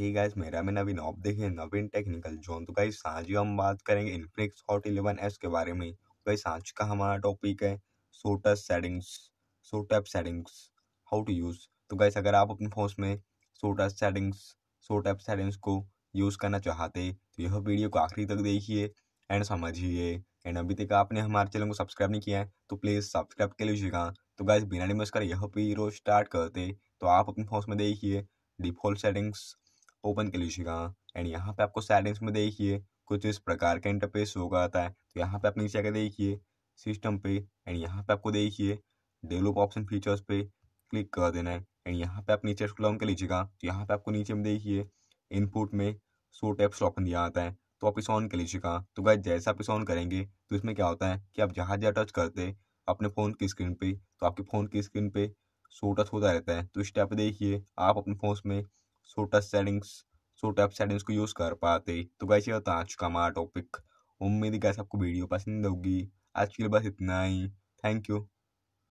ही guys मेरा मैं नवीन आप देखिए नवीन टेक्निकल जोन तो गाइस आज हम बात करेंगे इनफ्लिक्स हॉट इलेवन एस के बारे में गाइस आज का हमारा टॉपिक है सोटस सेटिंग्स सोट सेटिंग्स हाउ टू यूज़ तो गाइस अगर आप अपने फोन में सोटस सेटिंग्स सोट सेटिंग्स को यूज़ करना चाहते तो यह वीडियो को आखिरी तक देखिए एंड समझिए एंड अभी तक आपने हमारे चैनल को सब्सक्राइब नहीं किया है तो प्लीज़ सब्सक्राइब कर लीजिएगा तो गाइस बिना डिमस कर यह वीडियो स्टार्ट करते तो आप अपने फोन में देखिए डिफॉल्ट सेटिंग्स ओपन कर लीजिएगा एंड यहाँ पे आपको सेटिंग्स में देखिए कुछ इस प्रकार का इंटरफेस होगा आता है तो यहाँ पे आप नीचे आकर देखिए सिस्टम पे एंड यहाँ पे आपको देखिए डेवलप ऑप्शन फीचर्स पे क्लिक कर देना है एंड यहाँ पे आप नीचे स्क्रॉल कर लीजिएगा तो यहाँ पे आपको नीचे में देखिए इनपुट में सो टैप्स ऑप्शन दिया आता है तो आप इसे ऑन कर लीजिएगा तो गाय जैसे आप इसे ऑन करेंगे तो इसमें क्या होता है कि आप जहाँ जहाँ टच करते अपने फ़ोन की स्क्रीन पे तो आपके फ़ोन की स्क्रीन पे सो टच होता रहता है तो इस टाइप देखिए आप अपने फ़ोन में छोटा सेटिंग्स सो टैप सेटिंग्स को यूज़ कर पाते तो कैसे होता आज का हमारा टॉपिक उम्मीद कैसे आपको वीडियो पसंद होगी आज के लिए बस इतना ही थैंक यू